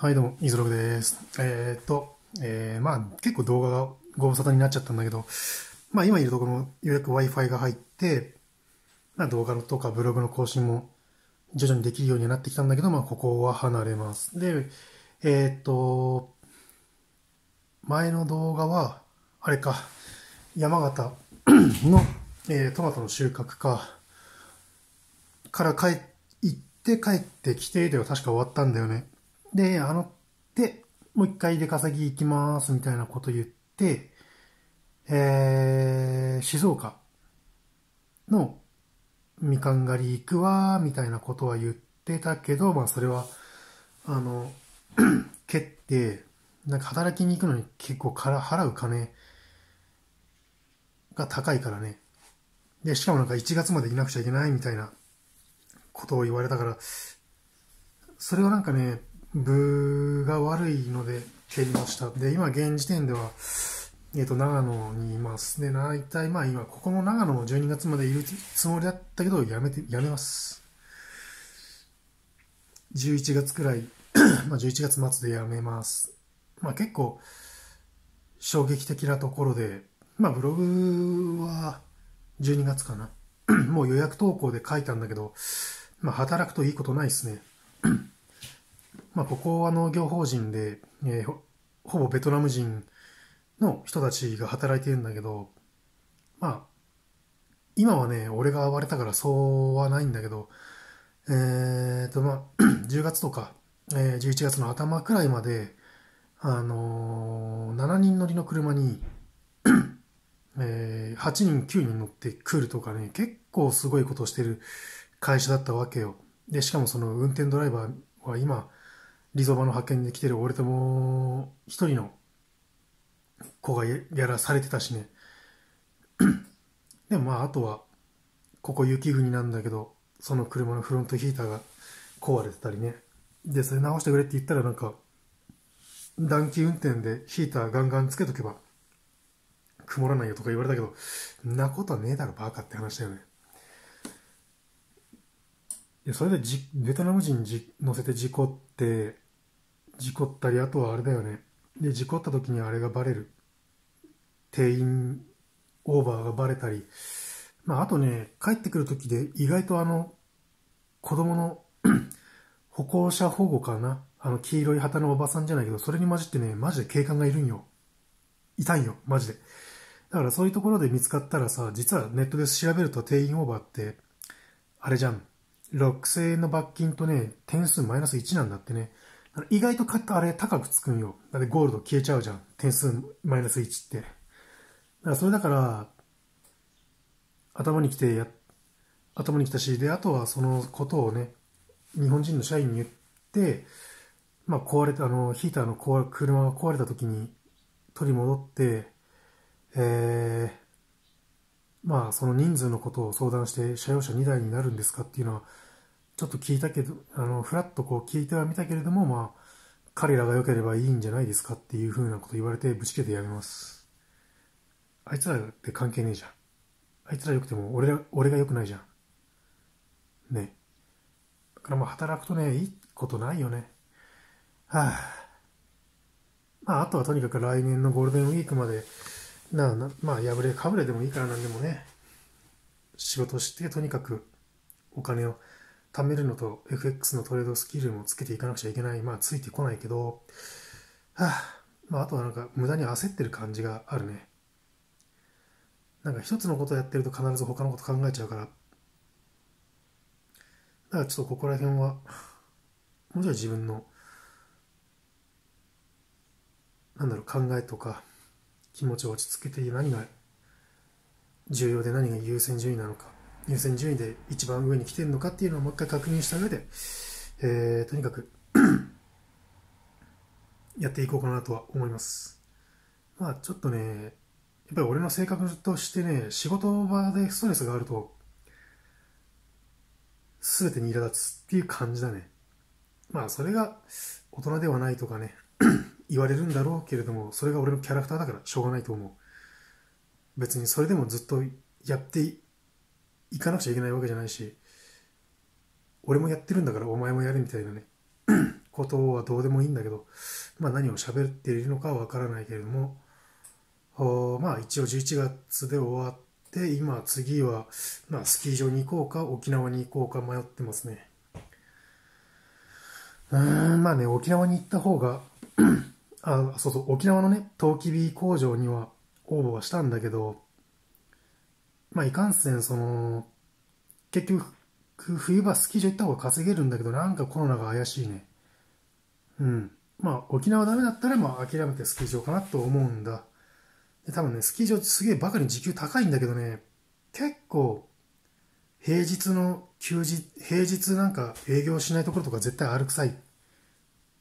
はい、どうも、イズログです。えー、っと、えー、まあ、結構動画がご無沙汰になっちゃったんだけど、まあ、今いるところもようやく Wi-Fi が入って、まあ、動画とかブログの更新も徐々にできるようになってきたんだけど、まあ、ここは離れます。で、えー、っと、前の動画は、あれか、山形 の、えー、トマトの収穫か、から帰、行って帰ってきて、では確か終わったんだよね。で、あの、で、もう一回出稼ぎ行きますみたいなこと言って、えー、静岡のみかん狩り行くわみたいなことは言ってたけど、まあそれは、あの、蹴って、なんか働きに行くのに結構から払う金が高いからね。で、しかもなんか1月までいなくちゃいけないみたいなことを言われたから、それはなんかね、部が悪いので減りました。で、今現時点では、えっ、ー、と、長野にいます。で、大体、まあ今、ここの長野の12月までいるつもりだったけど、やめて、やめます。11月くらい、まあ11月末でやめます。まあ結構、衝撃的なところで、まあブログは12月かな。もう予約投稿で書いたんだけど、まあ働くといいことないですね。まあ、ここは農業法人で、えー、ほほぼベトナム人の人たちが働いてるんだけど、まあ、今はね、俺が暴れたからそうはないんだけど、えー、と、まあ、10 月とか、えー、11月の頭くらいまで、あのー、7人乗りの車に、えー、8人、9人乗ってくるとかね、結構すごいことをしてる会社だったわけよ。で、しかもその運転ドライバーは今、リゾバの派遣に来てる俺ともう一人の子がやらされてたしね でもまああとはここ雪国なんだけどその車のフロントヒーターが壊れてたりねでそれ直してくれって言ったらなんか暖気運転でヒーターガンガンつけとけば曇らないよとか言われたけどんなことはねえだろバカって話だよねやそれでじベトナム人じ乗せて事故って事故ったりあとはあれだよねで事故った時にあれがバレる定員オーバーがバレたり、まあ、あとね帰ってくる時で意外とあの子供の 歩行者保護かなあの黄色い旗のおばさんじゃないけどそれに混じってねマジで警官がいるんよいたんよマジでだからそういうところで見つかったらさ実はネットで調べると定員オーバーってあれじゃん6000円の罰金とね、点数マイナス1なんだってね。意外とかあれ高くつくんよ。だってゴールド消えちゃうじゃん。点数マイナス1って。だからそれだから、頭にきてや、頭にきたし、で、あとはそのことをね、日本人の社員に言って、まあ壊れた、あの、ヒーターの車が壊れた時に取り戻って、えー、まあ、その人数のことを相談して車用車2台になるんですかっていうのは、ちょっと聞いたけど、あの、ふらっとこう聞いてはみたけれども、まあ、彼らが良ければいいんじゃないですかっていうふうなこと言われてぶち切れてやめます。あいつらって関係ねえじゃん。あいつら良くても俺が、俺が良くないじゃん。ね。だからまあ働くとね、いいことないよね。はぁ、あ。まああとはとにかく来年のゴールデンウィークまでななまあ破れかぶれでもいいからなんでもね仕事してとにかくお金を貯めるのと FX のトレードスキルもつけていかなくちゃいけないまあついてこないけどはあまああとはなんか無駄に焦ってる感じがあるねなんか一つのことやってると必ず他のこと考えちゃうからだからちょっとここら辺はもちろん自分のなんだろう考えとか気持ちを落ち着けて何が重要で何が優先順位なのか優先順位で一番上に来てるのかっていうのをもう一回確認した上で、えー、とにかく やっていこうかなとは思いますまあちょっとねやっぱり俺の性格としてね仕事場でストレスがあると全てに苛立つっていう感じだねまあそれが大人ではないとかね言われるんだろうけれどもそれが俺のキャラクターだからしょうがないと思う別にそれでもずっとやっていかなくちゃいけないわけじゃないし俺もやってるんだからお前もやるみたいなね ことはどうでもいいんだけど、まあ、何を喋っているのかはわからないけれどもまあ一応11月で終わって今次は、まあ、スキー場に行こうか沖縄に行こうか迷ってますねうんまあね沖縄に行った方があ、そうそう、沖縄のね、陶器ビ工場には応募はしたんだけど、まあ、いかんせん、その、結局、冬場スキー場行った方が稼げるんだけど、なんかコロナが怪しいね。うん。まあ、沖縄ダメだったら、まあ、諦めてスキー場かなと思うんだ。で、多分ね、スキー場ってすげえバカに時給高いんだけどね、結構、平日の休日、平日なんか営業しないところとか絶対あるくさい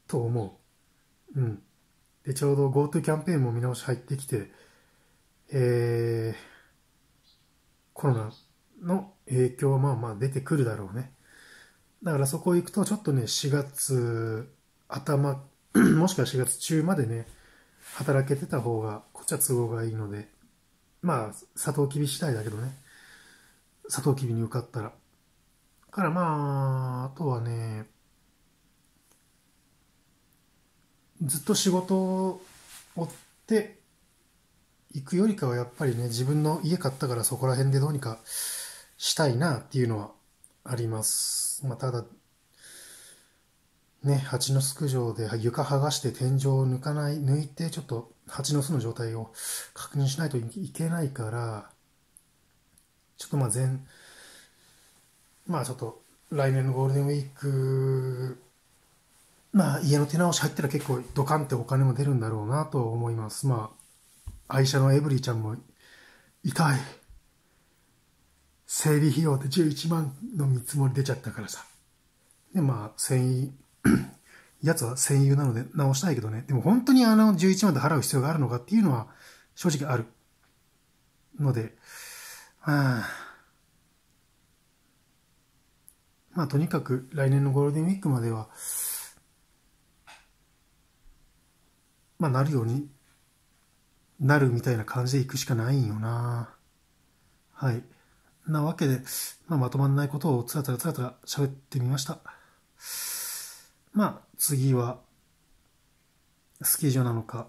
と思う。うん。で、ちょうど GoTo キャンペーンも見直し入ってきて、えー、コロナの影響はまあまあ出てくるだろうね。だからそこ行くとちょっとね、4月頭、もしくは4月中までね、働けてた方が、こっちは都合がいいので、まあ、サトウキビ次第だけどね、サトウキビに受かったら。からまあ、あとはね、ずっと仕事を追って行くよりかはやっぱりね自分の家買ったからそこら辺でどうにかしたいなっていうのはあります。まあ、ただね、蜂の巣駆除で床剥がして天井を抜かない、抜いてちょっと蜂の巣の状態を確認しないといけないから、ちょっとまあ全、まあちょっと来年のゴールデンウィークまあ、家の手直し入ったら結構ドカンってお金も出るんだろうなと思います。まあ、愛車のエブリーちゃんも、痛い。整備費用で11万の見積もり出ちゃったからさ。で、まあ、繊維、やつは戦友なので直したいけどね。でも本当にあの11万で払う必要があるのかっていうのは正直ある。ので、あまあとにかく来年のゴールデンウィークまでは、まあ、なるようになるみたいな感じでいくしかないんよな。はい。なわけで、まあ、まとまんないことをつらつらつらつら喋ってみました。まあ、次は、スキー場なのか、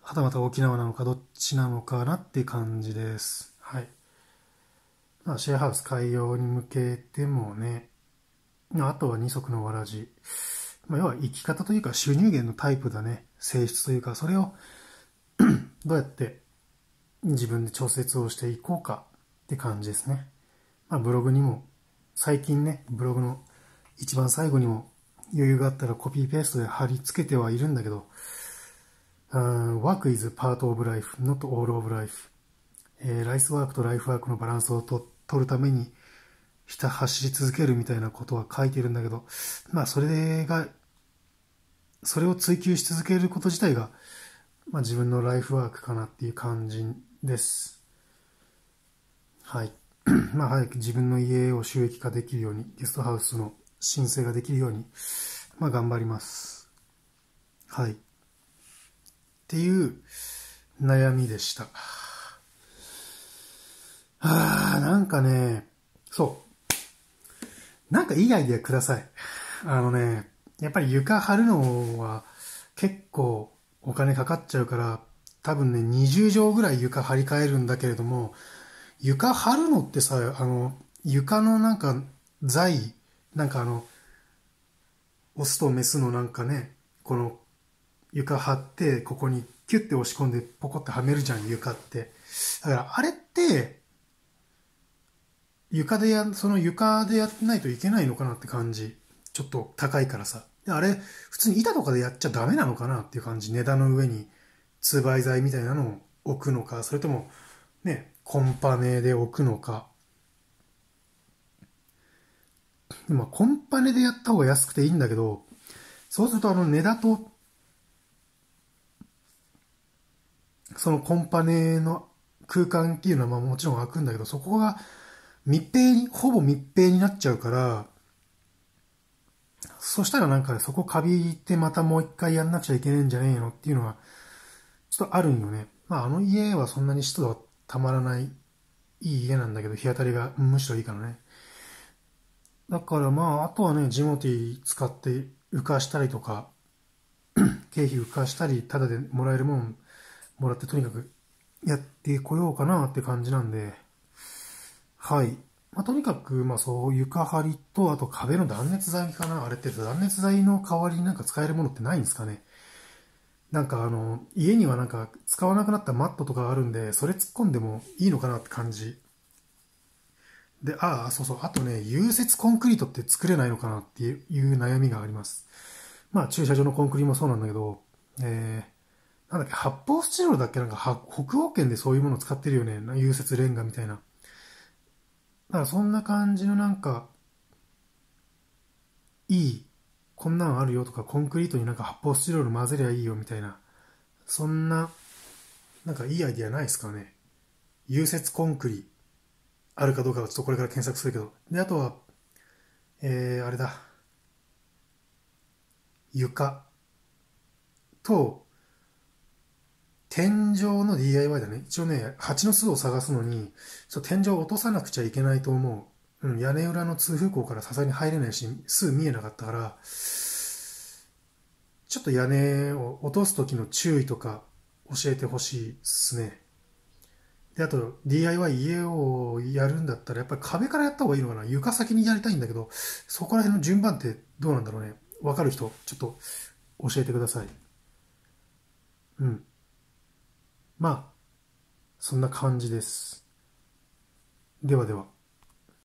はたまた沖縄なのか、どっちなのかなって感じです。はい。まあ、シェアハウス開業に向けてもね、あとは二足のわらじ。まあ、要は生き方というか収入源のタイプだね、性質というか、それを どうやって自分で調節をしていこうかって感じですね。まあ、ブログにも、最近ね、ブログの一番最後にも余裕があったらコピーペーストで貼り付けてはいるんだけど、Work is part of life, not all of life. えー、ライスワークとライフワークのバランスをと取るために、ひた走り続けるみたいなことは書いてるんだけど、まあそれが、それを追求し続けること自体が、まあ自分のライフワークかなっていう感じです。はい。まあ早く自分の家を収益化できるように、ゲストハウスの申請ができるように、まあ頑張ります。はい。っていう悩みでした。ああ、なんかね、そう。なんかいいアイディアください。あのね、やっぱり床張るのは結構お金かかっちゃうから、多分ね、20畳ぐらい床張り替えるんだけれども、床張るのってさ、あの、床のなんか材、なんかあの、オスとメスのなんかね、この床張って、ここにキュッて押し込んでポコってはめるじゃん、床って。だからあれって、床でや、その床でやってないといけないのかなって感じ。ちょっと高いからさ。で、あれ、普通に板とかでやっちゃダメなのかなっていう感じ。値段の上に通売材みたいなのを置くのか、それとも、ね、コンパネで置くのか。あ、コンパネでやった方が安くていいんだけど、そうするとあの値段と、そのコンパネの空間っていうのはまあもちろん開くんだけど、そこが密閉に、ほぼ密閉になっちゃうから、そしたらなんかそこカビってまたもう一回やんなくちゃいけねえんじゃねえのっていうのは、ちょっとあるんよね。まああの家はそんなに湿度はたまらない、いい家なんだけど、日当たりがむしろいいからね。だからまあ、あとはね、ジモティ使って浮かしたりとか、経費浮かしたり、ただでもらえるもんもらってとにかくやってこようかなって感じなんで、はい。まあ、とにかく、まあ、そう、床張りと、あと壁の断熱材かなあれって、断熱材の代わりになんか使えるものってないんですかねなんかあの、家にはなんか使わなくなったマットとかあるんで、それ突っ込んでもいいのかなって感じ。で、ああ、そうそう、あとね、融雪コンクリートって作れないのかなっていう悩みがあります。まあ、駐車場のコンクリもそうなんだけど、えー、なんだっけ、発泡スチロールだっけなんか、北欧圏でそういうものを使ってるよね。融雪レンガみたいな。だからそんな感じのなんか、いい、こんなんあるよとか、コンクリートになんか発泡スチロール混ぜりゃいいよみたいな、そんな、なんかいいアイディアないですかね。融雪コンクリ、あるかどうかはちょっとこれから検索するけど。で、あとは、えー、あれだ。床と、天井の DIY だね。一応ね、蜂の巣を探すのに、ちょ天井を落とさなくちゃいけないと思う。うん、屋根裏の通風口からさえに入れないし、巣見えなかったから、ちょっと屋根を落とす時の注意とか教えてほしいっすね。で、あと DIY 家をやるんだったらやっぱり壁からやった方がいいのかな。床先にやりたいんだけど、そこら辺の順番ってどうなんだろうね。わかる人、ちょっと教えてください。うん。まあ、そんな感じです。ではでは。